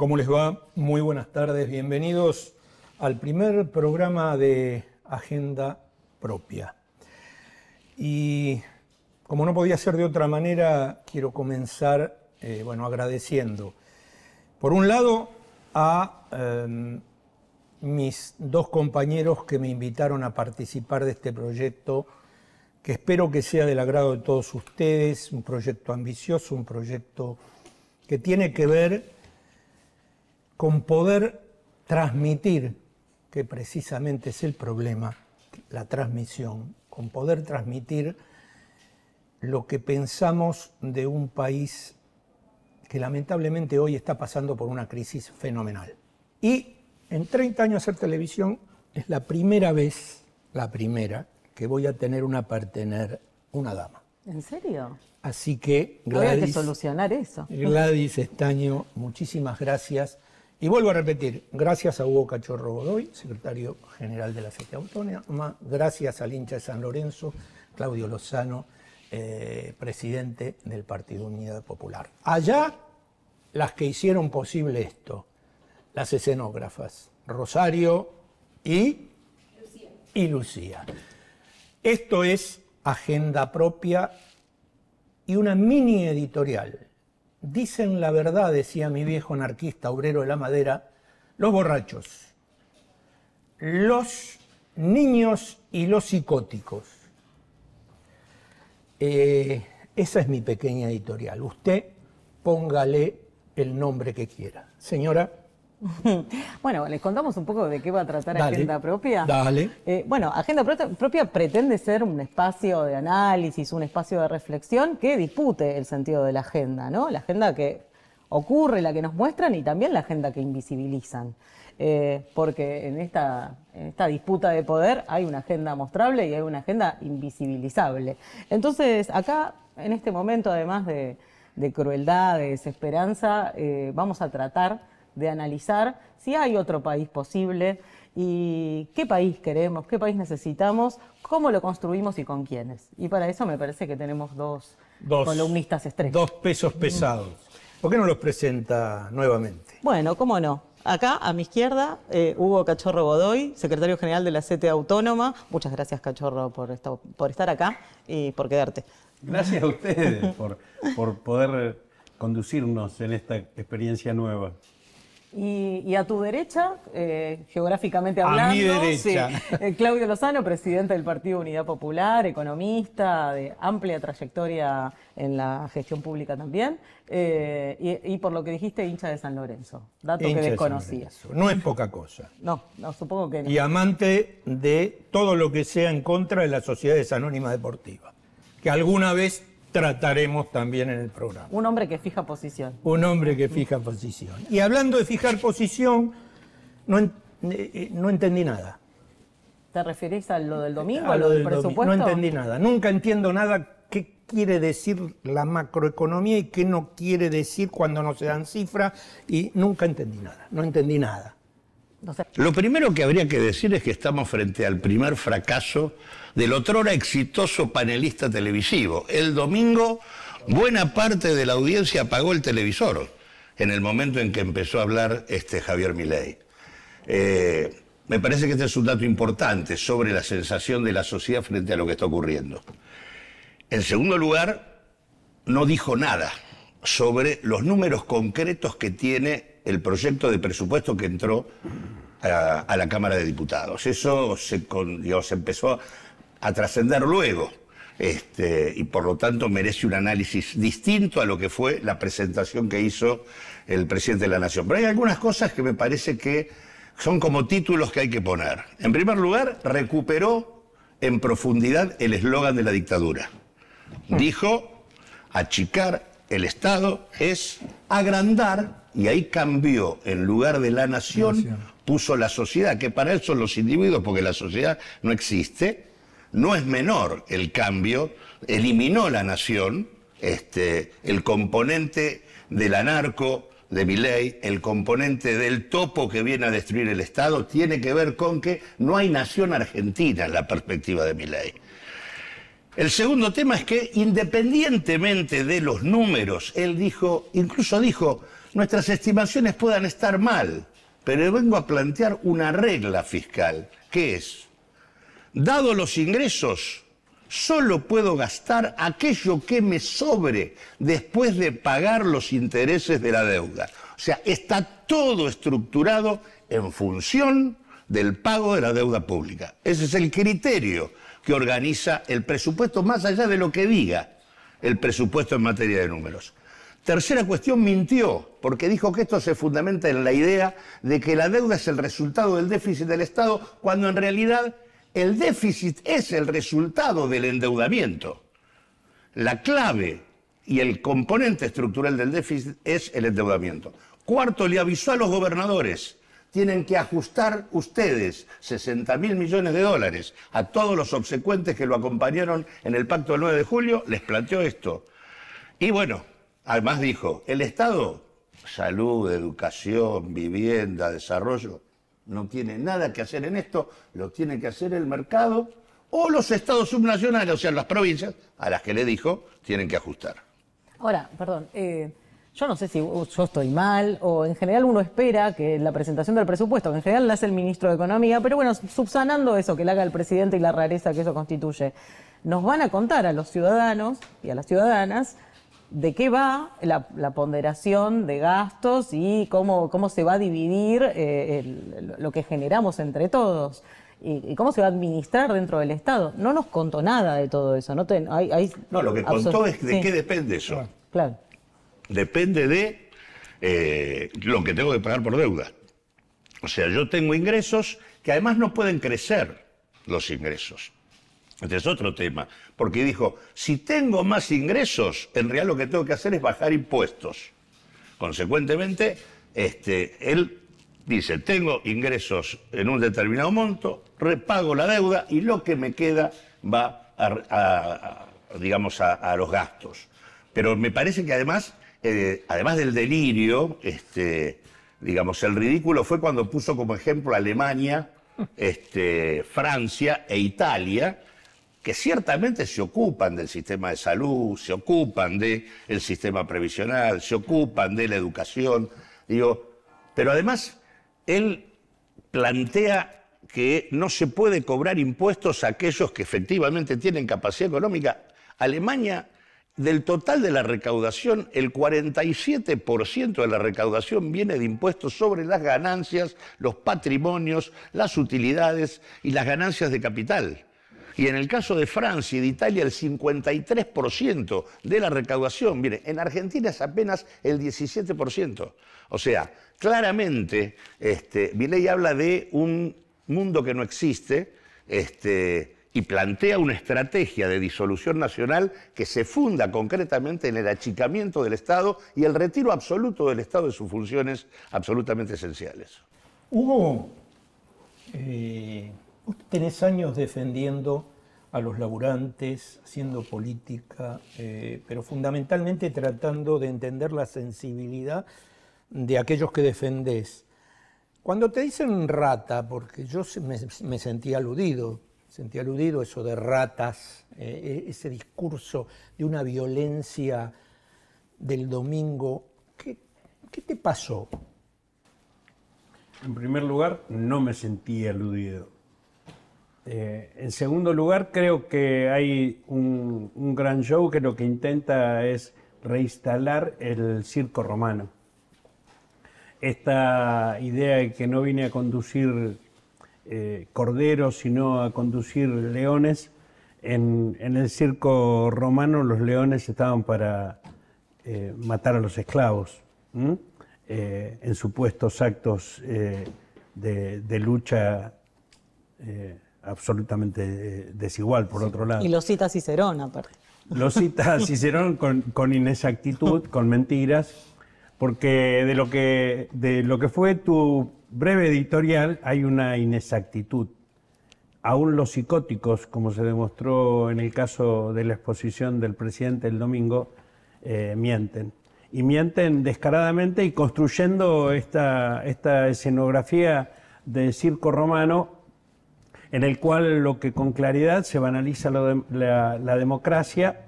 ¿cómo les va? Muy buenas tardes, bienvenidos al primer programa de Agenda Propia. Y como no podía ser de otra manera, quiero comenzar, eh, bueno, agradeciendo, por un lado, a em, mis dos compañeros que me invitaron a participar de este proyecto, que espero que sea del agrado de todos ustedes, un proyecto ambicioso, un proyecto que tiene que ver con poder transmitir, que precisamente es el problema, la transmisión, con poder transmitir lo que pensamos de un país que lamentablemente hoy está pasando por una crisis fenomenal. Y en 30 años hacer televisión es la primera vez, la primera, que voy a tener una partener, una dama. ¿En serio? Así que Gladys, Voy a solucionar eso. Gladys Estaño, muchísimas gracias. Y vuelvo a repetir, gracias a Hugo Cachorro Godoy, secretario general de la Fete Autónoma, gracias al hincha de San Lorenzo, Claudio Lozano, eh, presidente del Partido Unido Popular. Allá, las que hicieron posible esto, las escenógrafas, Rosario Y Lucía. Esto es agenda propia y una mini editorial Dicen la verdad, decía mi viejo anarquista obrero de la madera, los borrachos, los niños y los psicóticos. Eh, esa es mi pequeña editorial. Usted póngale el nombre que quiera. Señora. Bueno, les contamos un poco de qué va a tratar Agenda Propia. Dale. Eh, bueno, Agenda Propia pretende ser un espacio de análisis, un espacio de reflexión que dispute el sentido de la agenda, ¿no? La agenda que ocurre, la que nos muestran y también la agenda que invisibilizan. Eh, porque en esta, disputa de poder hay una agenda mostrable y hay una agenda invisibilizable. Entonces, acá, en este momento, además de, de crueldad, de desesperanza, eh, vamos a tratar de analizar si hay otro país posible y qué país queremos, qué país necesitamos, cómo lo construimos y con quiénes. Y para eso me parece que tenemos dos, columnistas estrellas. Dos pesos pesados. ¿Por qué no los presenta nuevamente? Bueno, cómo no. Acá, a mi izquierda, eh, Hugo Cachorro Godoy, secretario general de la CT Autónoma. Muchas gracias, Cachorro, por, por estar acá y por quedarte. Gracias a ustedes por, por poder conducirnos en esta experiencia nueva. Y, a tu derecha, eh, geográficamente hablando, a eh, Claudio Lozano, presidente del Partido Unidad Popular, economista de amplia trayectoria en la gestión pública también, eh, y, por lo que dijiste, hincha de San Lorenzo, dato que desconocías. no es poca cosa. No, no, supongo que no. Y amante de todo lo que sea en contra de las sociedades anónimas deportivas, que alguna vez trataremos también en el programa. Un hombre que fija posición. Un hombre que fija posición. Y hablando de fijar posición, no, eh, entendí nada. ¿Te referís a lo del domingo, a lo, del, presupuesto? No entendí nada. Nunca entiendo nada qué quiere decir la macroeconomía y qué no quiere decir cuando no se dan cifras. Y nunca entendí nada. No entendí nada. Lo primero que habría que decir es que estamos frente al primer fracaso del otrora exitoso panelista televisivo. El domingo buena parte de la audiencia apagó el televisor en el momento en que empezó a hablar este Javier Milei. Eh, me parece que este es un dato importante sobre la sensación de la sociedad frente a lo que está ocurriendo. En segundo lugar, no dijo nada sobre los números concretos que tiene el proyecto de presupuesto que entró a, la Cámara de Diputados. Eso se, con, se empezó a trascender luego. Este, y por lo tanto merece un análisis distinto a lo que fue la presentación que hizo el presidente de la Nación. Pero hay algunas cosas que me parece que son como títulos que hay que poner. En primer lugar, recuperó en profundidad el eslogan de la dictadura. Mm. Dijo, achicar el Estado es agrandar, y ahí cambió, en lugar de la nación, puso la sociedad, que para él son los individuos, porque la sociedad no existe, no es menor el cambio, eliminó la nación, este, el componente del anarco de mi ley, el componente del topo que viene a destruir el Estado, tiene que ver con que no hay nación argentina en la perspectiva de mi ley. El segundo tema es que independientemente de los números, él dijo, incluso dijo, nuestras estimaciones puedan estar mal, pero vengo a plantear una regla fiscal, que es Dado los ingresos, solo puedo gastar aquello que me sobre después de pagar los intereses de la deuda. O sea, está todo estructurado en función del pago de la deuda pública. Ese es el criterio que organiza el presupuesto, más allá de lo que diga el presupuesto en materia de números. Tercera cuestión, mintió, porque dijo que esto se fundamenta en la idea de que la deuda es el resultado del déficit del Estado, cuando en realidad el déficit es el resultado del endeudamiento. La clave y el componente estructural del déficit es el endeudamiento. Cuarto, le avisó a los gobernadores, tienen que ajustar ustedes 60 mil millones de dólares a todos los obsecuentes que lo acompañaron en el pacto del 9 de julio, les planteó esto. Y bueno, además dijo, el Estado, salud, educación, vivienda, desarrollo, no tiene nada que hacer en esto, lo tiene que hacer el mercado o los estados subnacionales, o sea, las provincias a las que le dijo, tienen que ajustar. Ahora, perdón, eh, yo no sé si yo estoy mal o en general uno espera que la presentación del presupuesto, que en general la hace el ministro de Economía, pero bueno, subsanando eso que la haga el presidente y la rareza que eso constituye, nos van a contar a los ciudadanos y a las ciudadanas de qué va la, ponderación de gastos y cómo, cómo se va a dividir eh, lo que generamos entre todos y, cómo se va a administrar dentro del Estado. No nos contó nada de todo eso. No, lo que contó es de qué depende eso. Depende de eh, lo que tengo que pagar por deuda. O sea, yo tengo ingresos que además no pueden crecer los ingresos. Este es otro tema, porque dijo, si tengo más ingresos, en realidad lo que tengo que hacer es bajar impuestos. Consecuentemente, este, él dice, tengo ingresos en un determinado monto, repago la deuda y lo que me queda va a, digamos, a, los gastos. Pero me parece que además, eh, además del delirio, este, digamos, el ridículo fue cuando puso como ejemplo Alemania, este, Francia e Italia, que ciertamente se ocupan del sistema de salud, se ocupan del sistema previsional, se ocupan de la educación, digo, pero además él plantea que no se puede cobrar impuestos a aquellos que efectivamente tienen capacidad económica. Alemania, del total de la recaudación, el 47% de la recaudación viene de impuestos sobre las ganancias, los patrimonios, las utilidades y las ganancias de capital. Y en el caso de Francia y de Italia, el 53% de la recaudación. Mire, en Argentina es apenas el 17%. O sea, claramente, este, Miley habla de un mundo que no existe este, y plantea una estrategia de disolución nacional que se funda concretamente en el achicamiento del Estado y el retiro absoluto del Estado de sus funciones absolutamente esenciales. Hubo tres eh, años defendiendo a los laburantes, haciendo política, eh, pero fundamentalmente tratando de entender la sensibilidad de aquellos que defendés. Cuando te dicen rata, porque yo me, sentí aludido, sentí aludido eso de ratas, eh, e, ese discurso de una violencia del domingo, ¿qué, qué te pasó? En primer lugar, no me sentí aludido eh, en segundo lugar, creo que hay un, gran show que lo que intenta es reinstalar el circo romano. Esta idea de que no vine a conducir eh, corderos, sino a conducir leones, en, el circo romano los leones estaban para eh, matar a los esclavos en supuestos actos de, lucha absolutamente eh, desigual, por otro lado. Y lo cita Cicerón, aparte. Lo cita Cicerón con, inexactitud, con mentiras, porque de lo, que, de lo que fue tu breve editorial hay una inexactitud. Aún los psicóticos, como se demostró en el caso de la exposición del presidente el domingo, eh, mienten. Y mienten descaradamente y construyendo esta, esta escenografía de circo romano en el cual lo que con claridad se banaliza la, democracia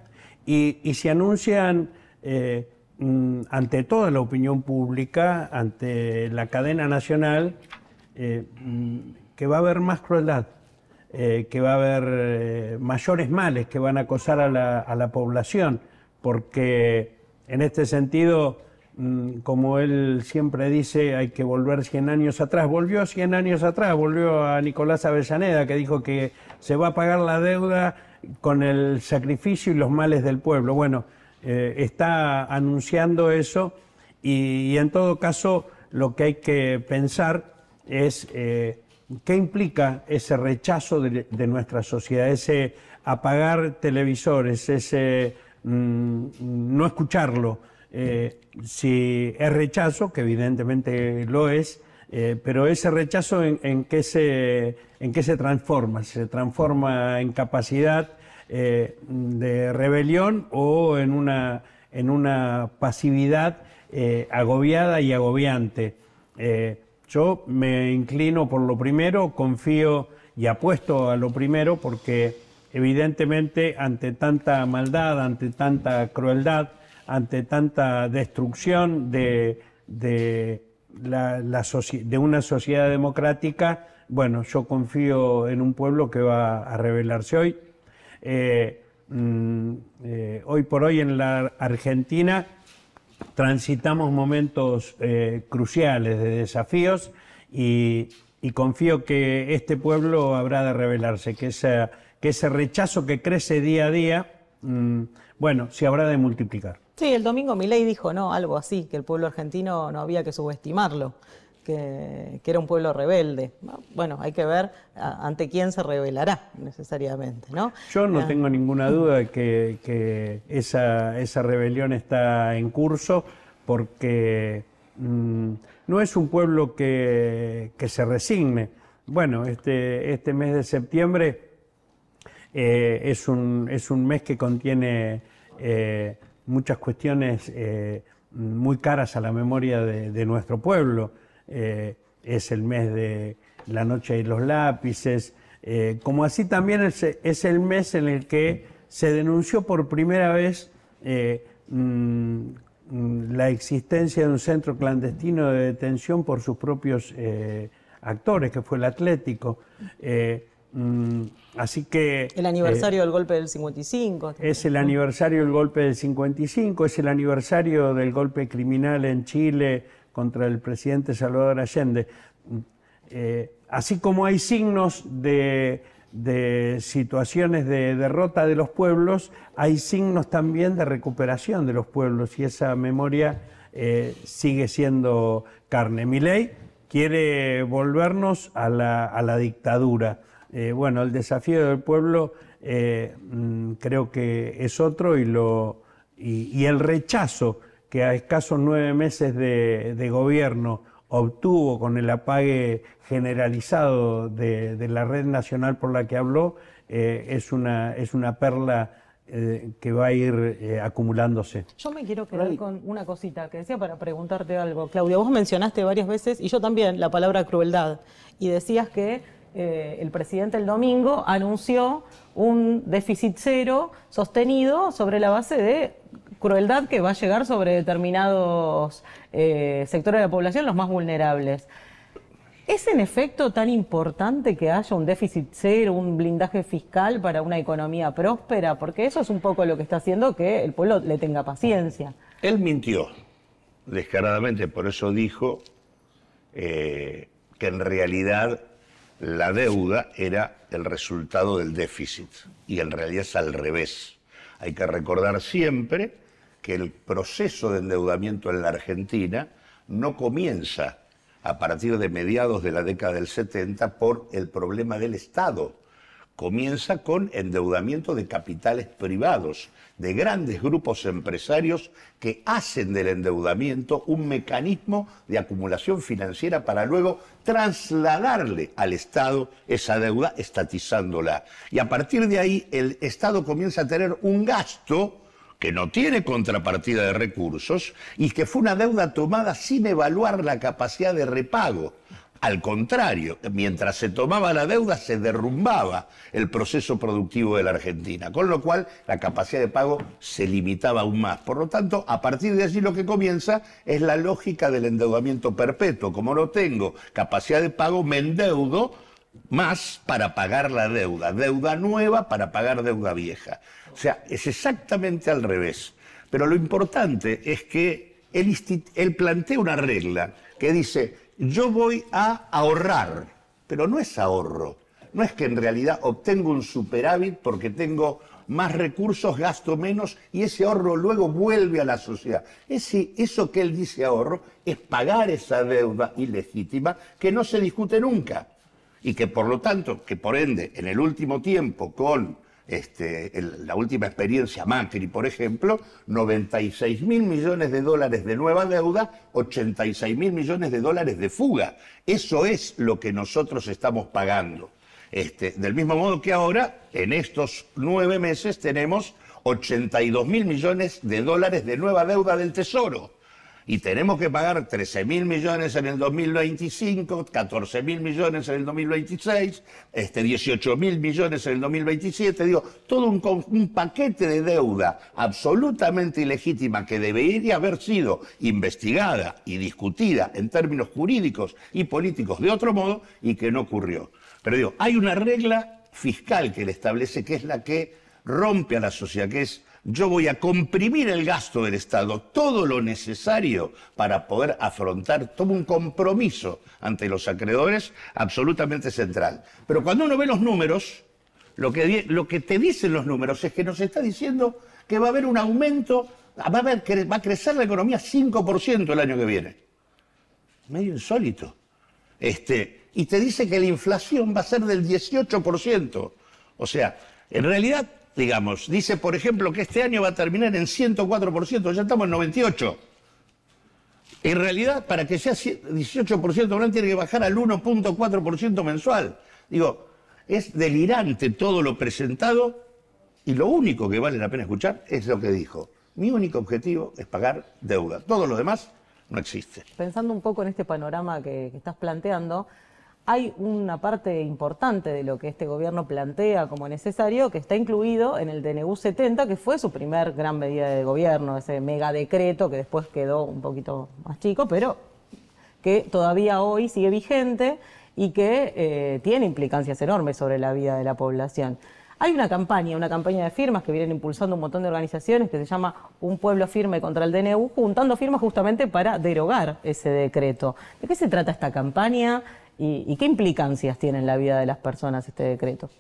y, se anuncian eh, mm, ante toda la opinión pública, ante la cadena nacional, eh, mm, que va a haber más crueldad, eh, que va a haber mayores males que van a acosar a la población, porque en este sentido Mm, como él siempre dice, hay que volver 100 años atrás. Volvió 100 años atrás, volvió a Nicolás Avellaneda, que dijo que se va a pagar la deuda con el sacrificio y los males del pueblo. Bueno, eh, está anunciando eso y, en todo caso lo que hay que pensar es eh, qué implica ese rechazo de, nuestra sociedad, ese apagar televisores, ese mm, no escucharlo eh, si es rechazo, que evidentemente lo es, eh, pero ese rechazo en, qué se, se transforma, se transforma en capacidad eh, de rebelión o en una, en una pasividad agobiada y agobiante. yo me inclino por lo primero, confío y apuesto a lo primero porque evidentemente ante tanta maldad, ante tanta crueldad, ante tanta destrucción de, una sociedad democrática, bueno, yo confío en un pueblo que va a rebelarse hoy. Eh, mm, eh, hoy por hoy en la Argentina transitamos momentos eh, cruciales de desafíos y, confío que este pueblo habrá de rebelarse, que, ese rechazo que crece día a día, mm, bueno, se habrá de multiplicar. Sí, el domingo Milei dijo, ¿no? Algo así, que el pueblo argentino no había que subestimarlo, que, era un pueblo rebelde. Ah, bueno, hay que ver ante quién se rebelará necesariamente, ¿no? Yo no ah. tengo ninguna duda de que, esa, rebelión está en curso porque mm, no es un pueblo que, se resigne. Bueno, este, este mes de septiembre eh, es, un, mes que contiene... Eh, muchas cuestiones eh, muy caras a la memoria de, nuestro pueblo. Eh, es el mes de la noche y los lápices, eh, como así también es, el mes en el que se denunció por primera vez mm, la existencia de un centro clandestino de detención por sus propios actores, que fue el Atlético. Mm, así que... El eh, aniversario del golpe del 55. Es el aniversario del golpe del 55, es el aniversario del golpe criminal en Chile contra el presidente Salvador Allende. Mm, eh, así como hay signos de, situaciones de derrota de los pueblos, hay signos también de recuperación de los pueblos y esa memoria eh, sigue siendo carne. Mi ley quiere volvernos a la dictadura. Eh, bueno, el desafío del pueblo eh, mm, creo que es otro y, lo, y, el rechazo que a escasos nueve meses de, gobierno obtuvo con el apague generalizado de, la red nacional por la que habló eh, es, una, es una perla que va a ir acumulándose. Yo me quiero quedar con una cosita que decía para preguntarte algo. Claudia, vos mencionaste varias veces, y yo también, la palabra crueldad, y decías que eh, el presidente el domingo anunció un déficit cero sostenido sobre la base de crueldad que va a llegar sobre determinados eh, sectores de la población, los más vulnerables. ¿Es en efecto tan importante que haya un déficit cero, un blindaje fiscal para una economía próspera? Porque eso es un poco lo que está haciendo que el pueblo le tenga paciencia. Él mintió descaradamente, por eso dijo eh, que en realidad la deuda era el resultado del déficit y en realidad es al revés. Hay que recordar siempre que el proceso de endeudamiento en la Argentina no comienza a partir de mediados de la década del 70 por el problema del Estado, comienza con endeudamiento de capitales privados, de grandes grupos empresarios que hacen del endeudamiento un mecanismo de acumulación financiera para luego trasladarle al Estado esa deuda estatizándola. Y a partir de ahí el Estado comienza a tener un gasto que no tiene contrapartida de recursos y que fue una deuda tomada sin evaluar la capacidad de repago. Al contrario, mientras se tomaba la deuda se derrumbaba el proceso productivo de la Argentina, con lo cual la capacidad de pago se limitaba aún más. Por lo tanto, a partir de allí lo que comienza es la lógica del endeudamiento perpetuo. Como no tengo capacidad de pago, me endeudo más para pagar la deuda, deuda nueva para pagar deuda vieja. O sea, es exactamente al revés. Pero lo importante es que él, él plantea una regla que dice, yo voy a ahorrar, pero no es ahorro, no es que en realidad obtengo un superávit porque tengo más recursos, gasto menos y ese ahorro luego vuelve a la sociedad. Ese, eso que él dice ahorro es pagar esa deuda ilegítima que no se discute nunca y que por lo tanto, que por ende, en el último tiempo con este, la última experiencia Macri, por ejemplo, 96 mil millones de dólares de nueva deuda, 86 mil millones de dólares de fuga. Eso es lo que nosotros estamos pagando. Este, del mismo modo que ahora, en estos nueve meses tenemos 82 mil millones de dólares de nueva deuda del Tesoro y tenemos que pagar 13 mil millones en el 2025, 14 mil millones en el 2026, este, 18 mil millones en el 2027, digo, todo un, un paquete de deuda absolutamente ilegítima que debería haber sido investigada y discutida en términos jurídicos y políticos de otro modo y que no ocurrió. Pero digo, hay una regla fiscal que le establece que es la que rompe a la sociedad, que es yo voy a comprimir el gasto del Estado, todo lo necesario para poder afrontar, todo un compromiso ante los acreedores absolutamente central. Pero cuando uno ve los números, lo que, te dicen los números es que nos está diciendo que va a haber un aumento, va a, va a crecer la economía 5% el año que viene. Medio insólito. Este, y te dice que la inflación va a ser del 18%. O sea, en realidad digamos. Dice, por ejemplo, que este año va a terminar en 104%, ya estamos en 98%. En realidad, para que sea 18% anual, tiene que bajar al 1.4% mensual. Digo, es delirante todo lo presentado y lo único que vale la pena escuchar es lo que dijo. Mi único objetivo es pagar deuda. Todo lo demás no existe. Pensando un poco en este panorama que estás planteando, hay una parte importante de lo que este gobierno plantea como necesario que está incluido en el DNU 70, que fue su primer gran medida de gobierno, ese mega decreto que después quedó un poquito más chico, pero que todavía hoy sigue vigente y que eh, tiene implicancias enormes sobre la vida de la población. Hay una campaña, una campaña de firmas que vienen impulsando un montón de organizaciones que se llama Un pueblo firme contra el DNU, juntando firmas justamente para derogar ese decreto. ¿De qué se trata esta campaña? ¿Y, qué implicancias tiene en la vida de las personas este decreto?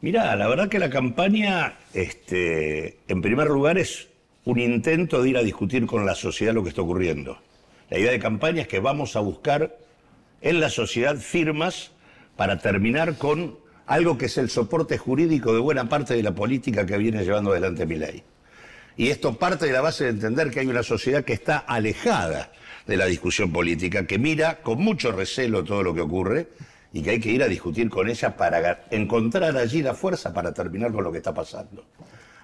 Mira, la verdad que la campaña, este, en primer lugar, es un intento de ir a discutir con la sociedad lo que está ocurriendo. La idea de campaña es que vamos a buscar en la sociedad firmas para terminar con algo que es el soporte jurídico de buena parte de la política que viene llevando adelante mi ley. Y esto parte de la base de entender que hay una sociedad que está alejada de la discusión política, que mira con mucho recelo todo lo que ocurre y que hay que ir a discutir con ella para encontrar allí la fuerza para terminar con lo que está pasando.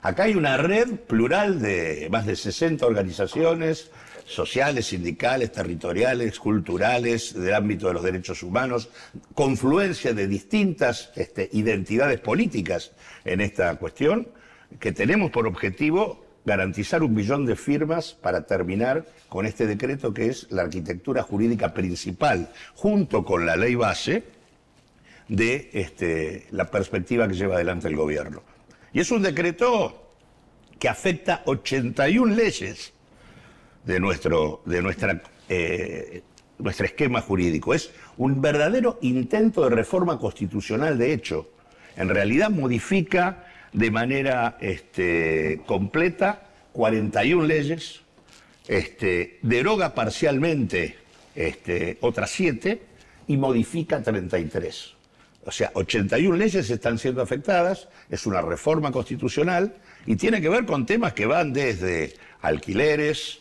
Acá hay una red plural de más de 60 organizaciones sociales, sindicales, territoriales, culturales, del ámbito de los derechos humanos, confluencia de distintas este, identidades políticas en esta cuestión, que tenemos por objetivo garantizar un millón de firmas para terminar con este decreto que es la arquitectura jurídica principal, junto con la ley base de este, la perspectiva que lleva adelante el gobierno. Y es un decreto que afecta 81 leyes de nuestro, de nuestra, eh, nuestro esquema jurídico. Es un verdadero intento de reforma constitucional, de hecho. En realidad modifica de manera este, completa 41 leyes, este, deroga parcialmente este, otras 7 y modifica 33. O sea, 81 leyes están siendo afectadas, es una reforma constitucional y tiene que ver con temas que van desde alquileres,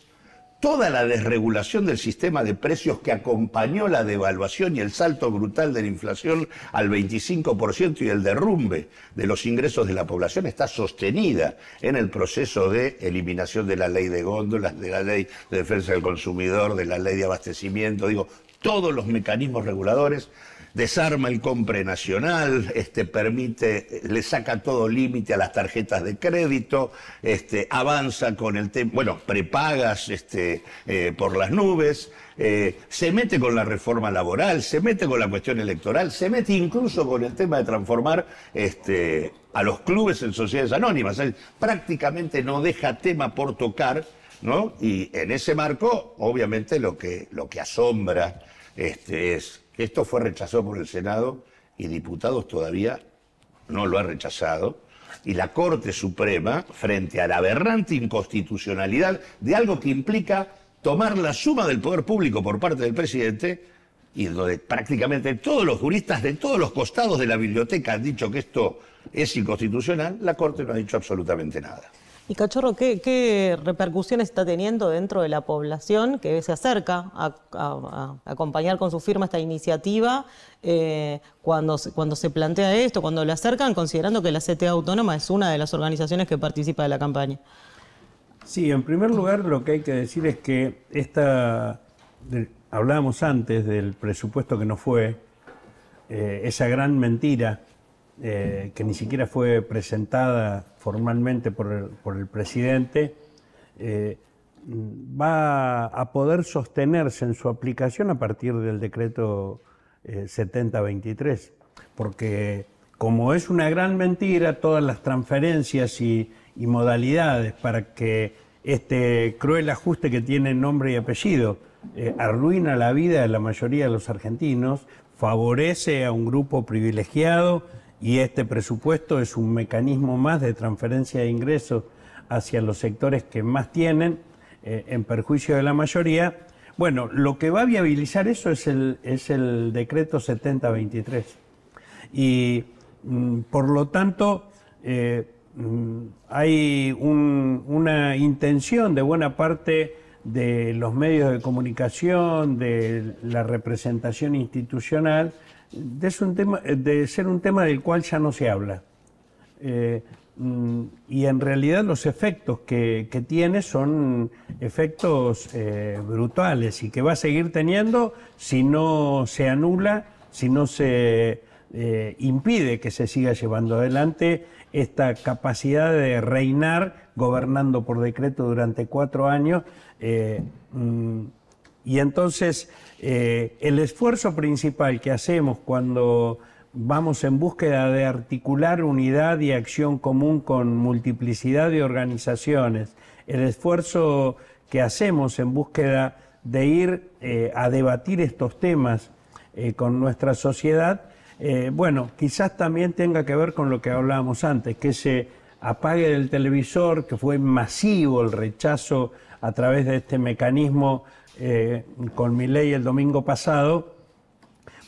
toda la desregulación del sistema de precios que acompañó la devaluación y el salto brutal de la inflación al 25% y el derrumbe de los ingresos de la población está sostenida en el proceso de eliminación de la ley de góndolas, de la ley de defensa del consumidor, de la ley de abastecimiento, digo, todos los mecanismos reguladores desarma el compre nacional, este, permite, le saca todo límite a las tarjetas de crédito, este, avanza con el tema, bueno, prepagas este, eh, por las nubes, eh, se mete con la reforma laboral, se mete con la cuestión electoral, se mete incluso con el tema de transformar a los clubes en sociedades anónimas. Él prácticamente no deja tema por tocar, ¿no? Y en ese marco, obviamente, lo que, lo que asombra es esto fue rechazado por el Senado y diputados todavía no lo ha rechazado. Y la Corte Suprema, frente a la aberrante inconstitucionalidad de algo que implica tomar la suma del poder público por parte del presidente, y donde prácticamente todos los juristas de todos los costados de la biblioteca han dicho que esto es inconstitucional, la Corte no ha dicho absolutamente nada. Y Cachorro, ¿qué, repercusiones está teniendo dentro de la población que se acerca a, acompañar con su firma esta iniciativa eh, cuando, cuando se plantea esto, cuando lo acercan, considerando que la CTA Autónoma es una de las organizaciones que participa de la campaña? Sí, en primer lugar lo que hay que decir es que esta, hablábamos antes del presupuesto que no fue, eh, esa gran mentira eh, que ni siquiera fue presentada formalmente por el, presidente, eh, va a poder sostenerse en su aplicación a partir del decreto 7023, eh, porque como es una gran mentira, todas las transferencias y, modalidades para que este cruel ajuste que tiene nombre y apellido arruina la vida de la mayoría de los argentinos, favorece a un grupo privilegiado y este presupuesto es un mecanismo más de transferencia de ingresos hacia los sectores que más tienen, eh, en perjuicio de la mayoría. Bueno, lo que va a viabilizar eso es el, decreto 7023. Y mm, por lo tanto, eh, mm, hay una intención de buena parte de los medios de comunicación, de la representación institucional, de, ser un tema, eh, de ser un tema del cual ya no se habla. Eh, mm, y en realidad los efectos que, tiene son efectos eh, brutales y que va a seguir teniendo si no se anula, si no se impide que se siga llevando adelante esta capacidad de reinar gobernando por decreto durante cuatro años. Mm, y entonces eh, el esfuerzo principal que hacemos cuando vamos en búsqueda de articular unidad y acción común con multiplicidad de organizaciones, el esfuerzo que hacemos en búsqueda de ir eh, a debatir estos temas eh, con nuestra sociedad, bueno, quizás también tenga que ver con lo que hablábamos antes, que se apague del televisor, que fue masivo el rechazo a través de este mecanismo eh, con mi ley el domingo pasado,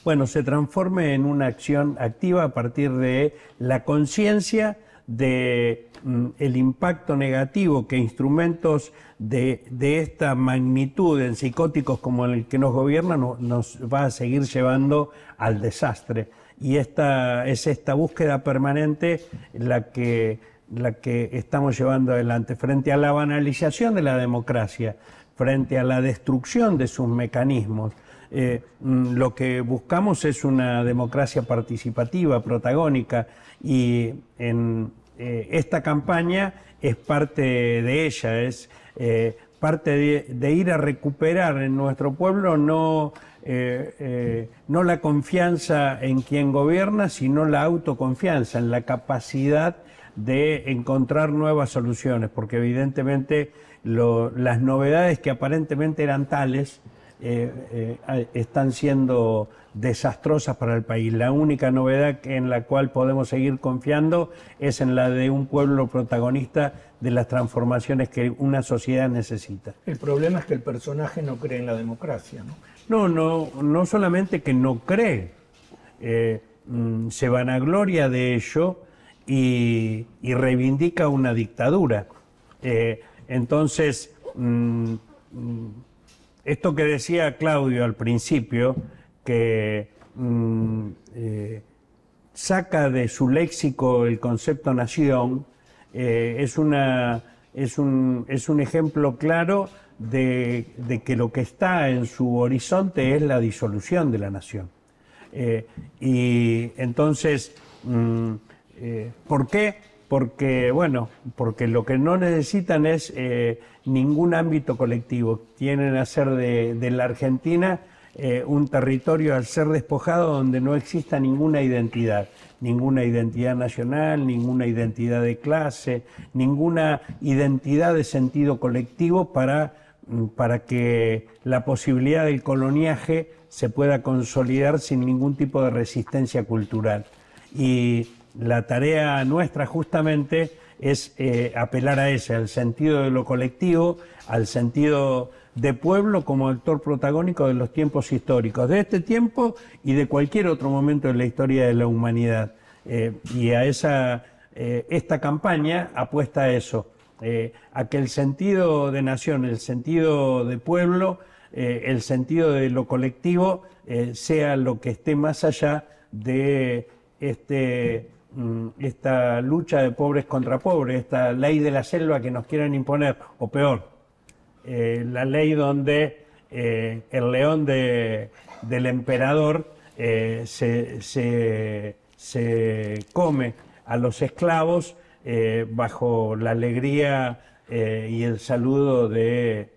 bueno, se transforme en una acción activa a partir de la conciencia de mm, el impacto negativo que instrumentos de, esta magnitud en psicóticos como el que nos gobierna nos va a seguir llevando al desastre. Y esta, es esta búsqueda permanente la que, la que estamos llevando adelante frente a la banalización de la democracia frente a la destrucción de sus mecanismos. Eh, mm, lo que buscamos es una democracia participativa, protagónica, y en eh, esta campaña es parte de ella, es eh, parte de, ir a recuperar en nuestro pueblo no, no la confianza en quien gobierna, sino la autoconfianza, en la capacidad de encontrar nuevas soluciones, porque evidentemente las novedades que aparentemente eran tales eh, eh, están siendo desastrosas para el país. La única novedad en la cual podemos seguir confiando es en la de un pueblo protagonista de las transformaciones que una sociedad necesita. El problema es que el personaje no cree en la democracia. No, no, no, solamente que no cree, van eh, mm, se vanagloria de ello y, reivindica una dictadura. Entonces, mm, esto que decía Claudio al principio, que mm, eh, saca de su léxico el concepto nación, eh, es, un, ejemplo claro de, que lo que está en su horizonte es la disolución de la nación. Eh, y entonces, mm, ¿por qué? porque, bueno, porque lo que no necesitan es eh, ningún ámbito colectivo. Tienen que hacer de, la Argentina eh, un territorio al ser despojado donde no exista ninguna identidad, ninguna identidad nacional, ninguna identidad de clase, ninguna identidad de sentido colectivo para, mm, para que la posibilidad del coloniaje se pueda consolidar sin ningún tipo de resistencia cultural. Y la tarea nuestra justamente es eh, apelar a ese, al sentido de lo colectivo, al sentido de pueblo como actor protagónico de los tiempos históricos, de este tiempo y de cualquier otro momento en la historia de la humanidad. Eh, y a esa, eh, esta campaña apuesta a eso, a que el sentido de nación, el sentido de pueblo, el sentido de lo colectivo sea lo que esté más allá de este Mm, esta lucha de pobres contra pobres, esta ley de la selva que nos quieren imponer, o peor, eh, la ley donde eh, el león del emperador eh, se, se, come a los esclavos bajo la alegría y el saludo de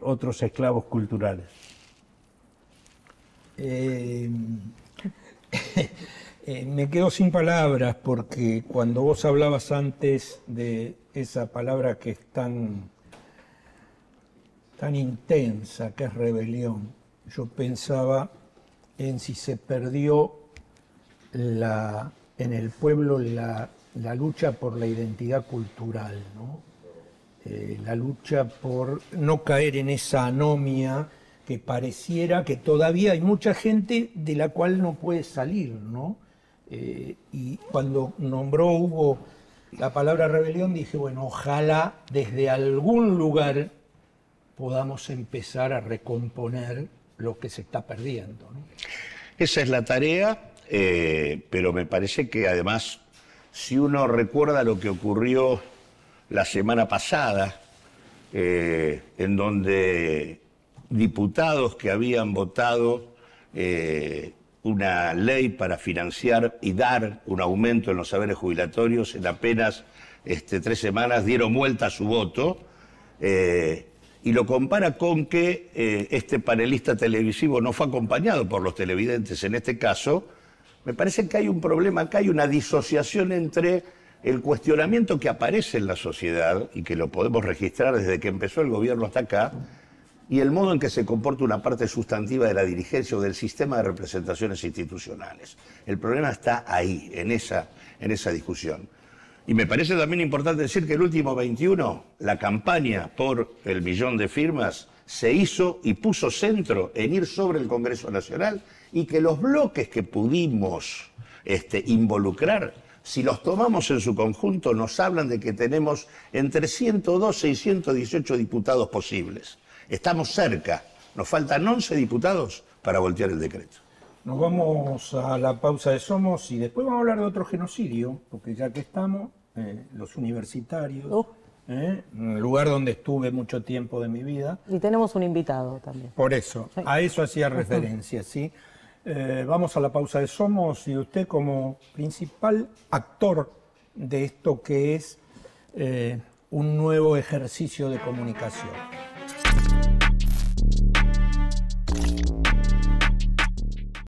otros esclavos culturales. Eh, me quedo sin palabras porque cuando vos hablabas antes de esa palabra que es tan, tan intensa, que es rebelión, yo pensaba en si se perdió la, en el pueblo la, lucha por la identidad cultural, ¿no? Eh, la lucha por no caer en esa anomia que pareciera que todavía hay mucha gente de la cual no puede salir, ¿no? Eh, y cuando nombró Hugo la palabra rebelión, dije, bueno, ojalá desde algún lugar podamos empezar a recomponer lo que se está perdiendo. Esa es la tarea, eh, pero me parece que además, si uno recuerda lo que ocurrió la semana pasada, eh, en donde diputados que habían votado una ley para financiar y dar un aumento en los saberes jubilatorios. En apenas este, tres semanas dieron vuelta a su voto eh, y lo compara con que eh, este panelista televisivo no fue acompañado por los televidentes en este caso. Me parece que hay un problema, que hay una disociación entre el cuestionamiento que aparece en la sociedad y que lo podemos registrar desde que empezó el gobierno hasta acá y el modo en que se comporta una parte sustantiva de la dirigencia o del sistema de representaciones institucionales. El problema está ahí, en esa, en esa discusión. Y me parece también importante decir que el último 21, la campaña por el millón de firmas, se hizo y puso centro en ir sobre el Congreso Nacional y que los bloques que pudimos este, involucrar, si los tomamos en su conjunto, nos hablan de que tenemos entre 112 y 118 diputados posibles. Estamos cerca. Nos faltan 11 diputados para voltear el decreto. Nos vamos a la pausa de Somos y después vamos a hablar de otro genocidio, porque ya que estamos, eh, los universitarios, oh. el eh, lugar donde estuve mucho tiempo de mi vida. Y tenemos un invitado también. Por eso, a eso hacía referencia, ¿sí? Eh, vamos a la pausa de Somos y usted como principal actor de esto que es un nuevo ejercicio de comunicación.